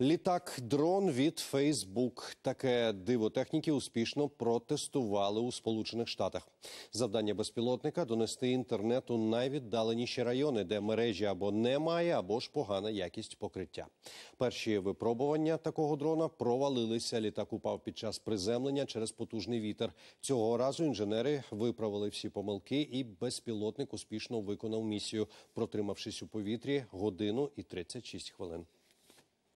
Літак, дрон від Фейсбук. Таке диво техніки успішно протестували у Сполучених Штатах. Завдання безпілотника донести інтернет у найвіддаленіші райони, де мережі або немає, або ж погана якість покриття. Перші випробування такого дрона провалилися. Літак упав під час приземлення через потужний вітер. Цього разу інженери виправили всі помилки, і безпілотник успішно виконав місію, протримавшись у повітрі годину і 36 хвилин.